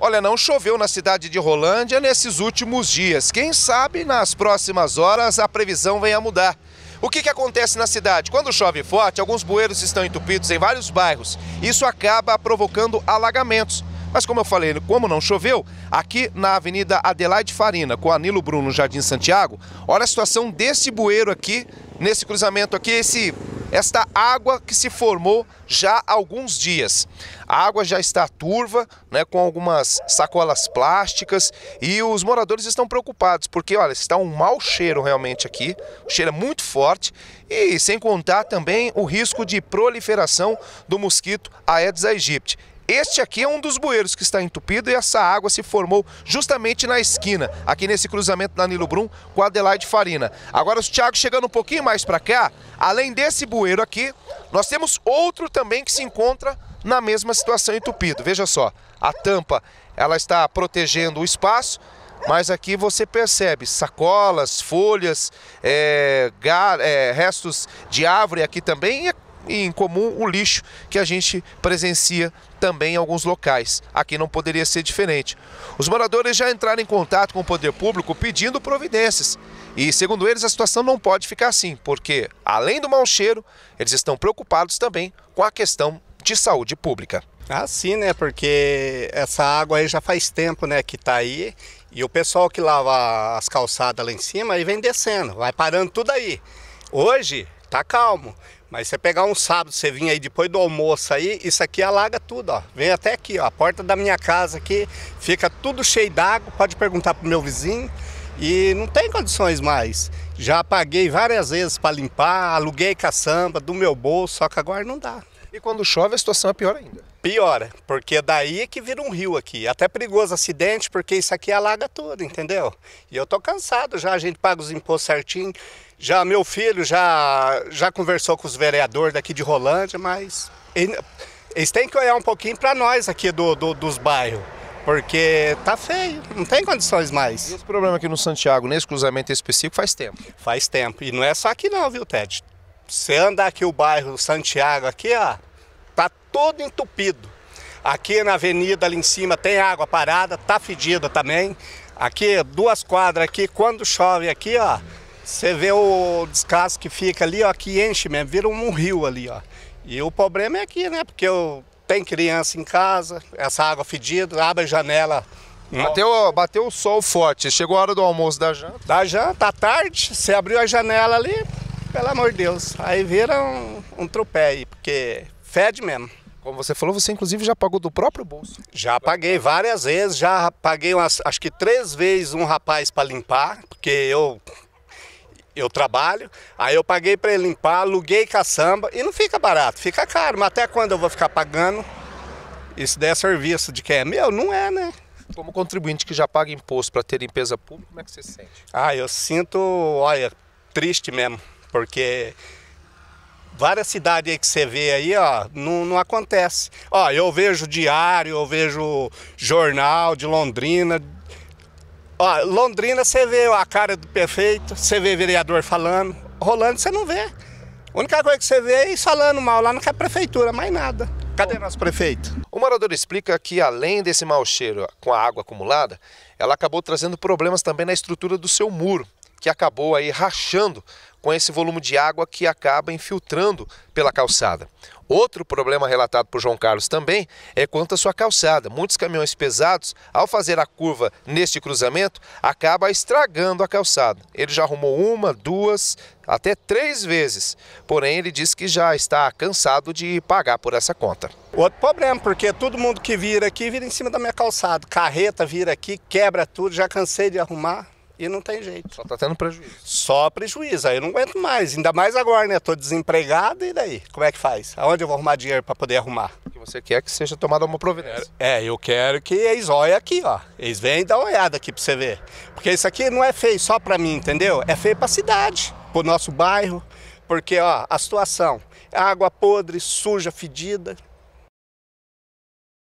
Olha, não choveu na cidade de Rolândia nesses últimos dias. Quem sabe nas próximas horas a previsão venha a mudar. O que, que acontece na cidade? Quando chove forte, alguns bueiros estão entupidos em vários bairros. Isso acaba provocando alagamentos. Mas como eu falei, como não choveu, aqui na Avenida Adelaide Farina, com a Bruno, Jardim Santiago, olha a situação desse bueiro aqui, nesse cruzamento aqui, esse esta água que se formou já há alguns dias. A água já está turva, né, com algumas sacolas plásticas e os moradores estão preocupados porque, olha, está um mau cheiro realmente aqui, o cheiro é muito forte e sem contar também o risco de proliferação do mosquito Aedes aegypti, este aqui é um dos bueiros que está entupido e essa água se formou justamente na esquina, aqui nesse cruzamento da Nilo Brum com a Adelaide Farina. Agora o Thiago chegando um pouquinho mais para cá, além desse bueiro aqui, nós temos outro também que se encontra na mesma situação entupido. Veja só, a tampa ela está protegendo o espaço, mas aqui você percebe sacolas, folhas, é, gar, é, restos de árvore aqui também e e em comum o lixo que a gente presencia também em alguns locais. Aqui não poderia ser diferente. Os moradores já entraram em contato com o poder público pedindo providências. E, segundo eles, a situação não pode ficar assim, porque, além do mau cheiro, eles estão preocupados também com a questão de saúde pública. Ah, sim, né? Porque essa água aí já faz tempo, né, que está aí. E o pessoal que lava as calçadas lá em cima aí vem descendo, vai parando tudo aí. Hoje tá calmo. Mas você pegar um sábado, você vir aí depois do almoço aí, isso aqui alaga tudo, ó. Vem até aqui, ó. A porta da minha casa aqui fica tudo cheio d'água. Pode perguntar pro meu vizinho. E não tem condições mais. Já paguei várias vezes para limpar, aluguei caçamba do meu bolso, só que agora não dá. E quando chove a situação é pior ainda. Piora, porque daí é que vira um rio aqui. Até perigoso acidente, porque isso aqui alaga tudo, entendeu? E eu tô cansado já, a gente paga os impostos certinho. Já meu filho já, já conversou com os vereadores daqui de Rolândia, mas eles têm que olhar um pouquinho para nós aqui do, do, dos bairros. Porque tá feio, não tem condições mais. E esse problema aqui no Santiago, nesse cruzamento específico, faz tempo? Faz tempo. E não é só aqui não, viu, Ted? Você anda aqui o bairro Santiago, aqui, ó. Tá todo entupido. Aqui na avenida ali em cima tem água parada, tá fedida também. Aqui, duas quadras aqui, quando chove aqui, ó, você vê o descasso que fica ali, ó, que enche mesmo, vira um rio ali, ó. E o problema é aqui, né? Porque eu tenho criança em casa, essa água fedida, abre a janela. Bateu, bateu o sol forte, chegou a hora do almoço da janta. Da janta, à tarde, você abriu a janela ali, pelo amor de Deus. Aí vira um, um tropé aí, porque fede mesmo. Como você falou, você inclusive já pagou do próprio bolso. Já paguei várias vezes, já paguei umas, acho que três vezes um rapaz para limpar, porque eu eu trabalho, aí eu paguei para ele limpar, aluguei caçamba e não fica barato, fica caro, mas até quando eu vou ficar pagando? Isso der serviço de quem é meu, não é, né? Como contribuinte que já paga imposto para ter limpeza pública, como é que você sente? Ah, eu sinto, olha, triste mesmo, porque Várias cidades aí que você vê aí, ó, não, não acontece. Ó, eu vejo diário, eu vejo jornal de Londrina. Ó, Londrina você vê a cara do prefeito, você vê vereador falando. Rolando você não vê. A única coisa que você vê é falando mal lá não na prefeitura, mais nada. Cadê nosso prefeito? O morador explica que além desse mau cheiro com a água acumulada, ela acabou trazendo problemas também na estrutura do seu muro que acabou aí rachando com esse volume de água que acaba infiltrando pela calçada. Outro problema relatado por João Carlos também é quanto à sua calçada. Muitos caminhões pesados, ao fazer a curva neste cruzamento, acaba estragando a calçada. Ele já arrumou uma, duas, até três vezes. Porém, ele diz que já está cansado de pagar por essa conta. Outro problema, porque todo mundo que vira aqui vira em cima da minha calçada. Carreta vira aqui, quebra tudo, já cansei de arrumar e não tem jeito. Só tá tendo prejuízo. Só prejuízo, aí eu não aguento mais. Ainda mais agora, né? Tô desempregado e daí? Como é que faz? Aonde eu vou arrumar dinheiro para poder arrumar? O que você quer que seja tomada uma providência. É, eu quero que eles olhem aqui, ó. Eles vêm dar uma olhada aqui para você ver. Porque isso aqui não é feio só para mim, entendeu? É feio para a cidade, pro nosso bairro. Porque, ó, a situação, água podre, suja, fedida,